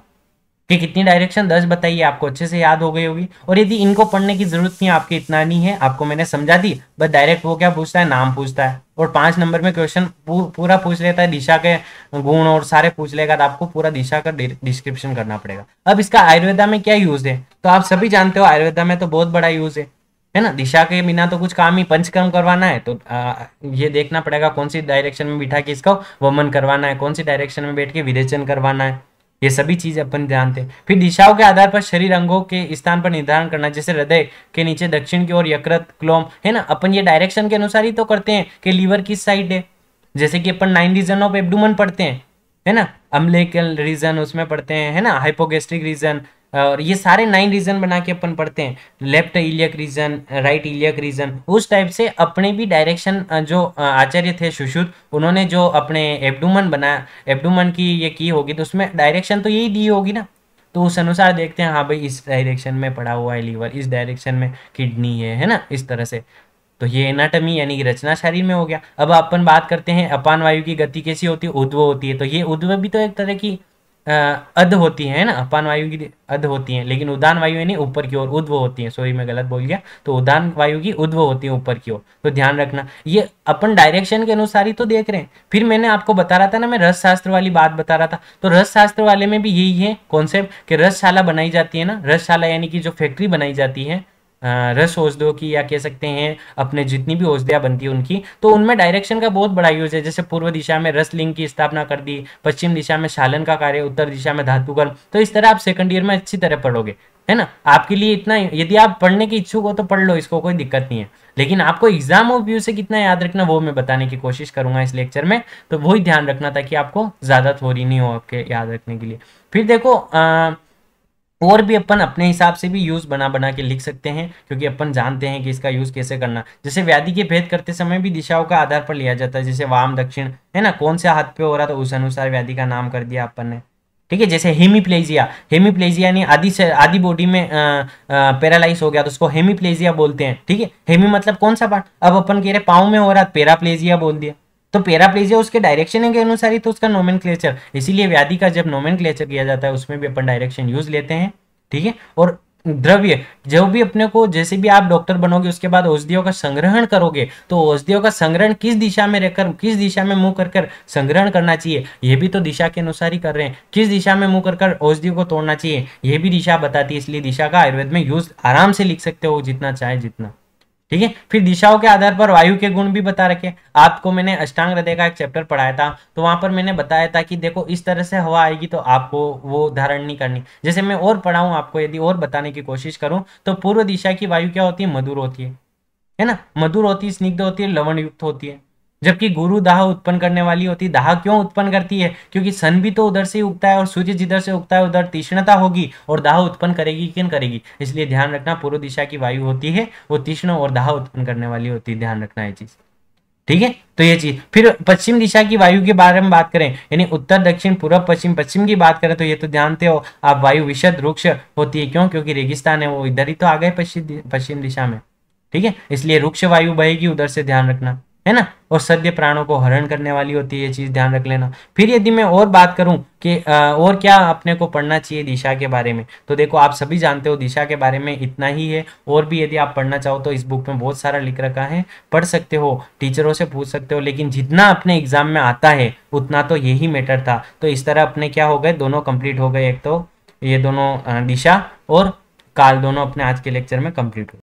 S1: कि कितनी डायरेक्शन दस बताइए आपको अच्छे से याद हो गई होगी और यदि इनको पढ़ने की जरूरत नहीं आपके इतना नहीं है आपको मैंने समझा दी बस डायरेक्ट वो क्या पूछता है नाम पूछता है और पांच नंबर में क्वेश्चन पूर, पूरा पूछ लेता है दिशा के गुण और सारे पूछ लेगा तो आपको पूरा दिशा का डिस्क्रिप्शन करना पड़ेगा अब इसका आयुर्वेदा में क्या यूज है तो आप सभी जानते हो आयुर्वेदा में तो बहुत बड़ा यूज है है ना दिशा के बिना तो कुछ काम ही पंचकर्म करवाना है तो आ, ये देखना पड़ेगा कौन सी डायरेक्शन में बिठा के इसका वमन करवाना है कौन सी डायरेक्शन में बैठ के विरेचन करवाना है ये सभी चीज़ अपन जानते हैं फिर दिशाओं के आधार पर शरीर अंगों के स्थान पर निर्धारण करना जैसे हृदय के नीचे दक्षिण की ओर यकृत क्लोम है ना अपन ये डायरेक्शन के अनुसार ही तो करते हैं कि लीवर किस साइड है जैसे कि अपन नाइन रीजन ऑफ एबडूमन पढ़ते हैं है ना अम्लेकल रीजन उसमें पढ़ते हैं है ना हाइपोगेस्ट्रिक रीजन और ये सारे नाइन रीजन बना के अपन पढ़ते हैं left iliac region right iliac region उस टाइप से अपने भी डायरेक्शन जो आचार्य थे सुशुद्ध उन्होंने जो अपने एब्डूमन बनाया एब्डूमन की ये की होगी तो उसमें डायरेक्शन तो यही दी होगी ना तो उस अनुसार देखते हैं हाँ भाई इस डायरेक्शन में पड़ा हुआ है लीवर इस डायरेक्शन में किडनी है है ना इस तरह से तो ये एनाटमी यानी कि रचना शरीर में हो गया अब अपन बात करते हैं अपान वायु की गति कैसी होती है उद्व होती है तो ये उद्व भी तो एक तरह की अध होती है ना अपान वायु की अध होती है लेकिन उदान वायु यानी ऊपर की ओर उद्व होती है सॉरी मैं गलत बोल गया तो उदान वायु की उद्व होती है ऊपर की ओर तो ध्यान रखना ये अपन डायरेक्शन के अनुसार ही तो देख रहे हैं फिर मैंने आपको बता रहा था ना मैं रस शास्त्र वाली बात बता रहा था तो रस शास्त्र वाले में भी यही है कॉन्सेप्ट कि रसशाला बनाई जाती है ना रसशाला यानी कि जो फैक्ट्री बनाई जाती है रस औषधियों की या कह सकते हैं अपने जितनी भी औषधियाँ बनती है उनकी तो उनमें डायरेक्शन का बहुत बड़ा यूज है जैसे पूर्व दिशा में रस लिंग की स्थापना कर दी पश्चिम दिशा में शालन का कार्य उत्तर दिशा में धातुकर्म तो इस तरह आप सेकंड ईयर में अच्छी तरह पढ़ोगे है ना आपके लिए इतना यदि आप पढ़ने के इच्छुक हो तो पढ़ लो इसको कोई दिक्कत नहीं है लेकिन आपको एग्जाम ऑफ व्यू से कितना याद रखना वो मैं बताने की कोशिश करूंगा इस लेक्चर में तो वही ध्यान रखना था कि आपको ज़्यादा थोड़ी नहीं हो आपके याद रखने के लिए फिर देखो और भी अपन अपने हिसाब से भी यूज़ बना बना के लिख सकते हैं क्योंकि अपन जानते हैं कि इसका यूज़ कैसे करना जैसे व्याधि के भेद करते समय भी दिशाओं का आधार पर लिया जाता है जैसे वाम दक्षिण है ना कौन से हाथ पे हो रहा था उस अनुसार व्याधि का नाम कर दिया अपन ने ठीक है जैसे हेमीप्लेजिया हेमीप्लेजिया यानी आदि से आदि बॉडी में पैरालाइज हो गया तो उसको हेमीप्लेजिया बोलते हैं ठीक है हेमी मतलब कौन सा पार्ट अब अपन कह रहे पाँव में हो रहा पेराप्लेजिया बोल दिया तो पेराप्लेजिया उसके डायरेक्शन के अनुसार ही तो उसका नोमेन इसीलिए व्याधि का जब नोमेन किया जाता है उसमें भी अपन डायरेक्शन यूज लेते हैं ठीक है और द्रव्य जो भी अपने को जैसे भी आप डॉक्टर बनोगे उसके बाद औषधियों का संग्रहण करोगे तो औषधियों का संग्रहण किस दिशा में रहकर किस दिशा में मुंह कर संग्रहण करना चाहिए यह भी तो दिशा के अनुसार ही कर रहे हैं किस दिशा में मुंह कर औषधियों को तोड़ना चाहिए यह भी दिशा बताती है इसलिए दिशा का आयुर्वेद में यूज आराम से लिख सकते हो जितना चाहे जितना ठीक है फिर दिशाओं के आधार पर वायु के गुण भी बता रखे आपको मैंने अष्टांग हृदय का एक चैप्टर पढ़ाया था तो वहां पर मैंने बताया था कि देखो इस तरह से हवा आएगी तो आपको वो धारण नहीं करनी जैसे मैं और पढ़ाऊं आपको यदि और बताने की कोशिश करूं तो पूर्व दिशा की वायु क्या होती है मधुर होती है है ना मधुर होती है स्निग्ध होती है लवण युक्त होती है जबकि गुरु दाह उत्पन्न करने वाली होती दाह क्यों उत्पन्न करती है क्योंकि सन भी तो उधर से ही उगता है और सूर्य जिधर से उगता है उधर तीक्ष्णता होगी और दाह उत्पन्न करेगी क्यों करेगी इसलिए ध्यान रखना पूर्व दिशा की वायु होती है वो तीक्ष्ण और दाह उत्पन्न करने वाली होती है ध्यान रखना ये चीज़ ठीक है तो ये चीज फिर पश्चिम दिशा की वायु के बारे में बात करें यानी उत्तर दक्षिण पूर्व पश्चिम पश्चिम की बात करें तो ये तो जानते हो आप वायु विशद वृक्ष होती है क्यों क्योंकि रेगिस्तान है वो इधर ही तो आ गए पश्चिम पश्चिम दिशा में ठीक है इसलिए वृक्ष वायु बहेगी उधर से ध्यान रखना है ना और सद्य प्राणों को हरण करने वाली होती है ये चीज़ ध्यान रख लेना फिर यदि मैं और बात करूं कि और क्या अपने को पढ़ना चाहिए दिशा के बारे में तो देखो आप सभी जानते हो दिशा के बारे में इतना ही है और भी यदि आप पढ़ना चाहो तो इस बुक में बहुत सारा लिख रखा है पढ़ सकते हो टीचरों से पूछ सकते हो लेकिन जितना अपने एग्जाम में आता है उतना तो यही मैटर था तो इस तरह अपने क्या हो गए दोनों कंप्लीट हो गए एक तो ये दोनों दिशा और काल दोनों अपने आज के लेक्चर में कंप्लीट हो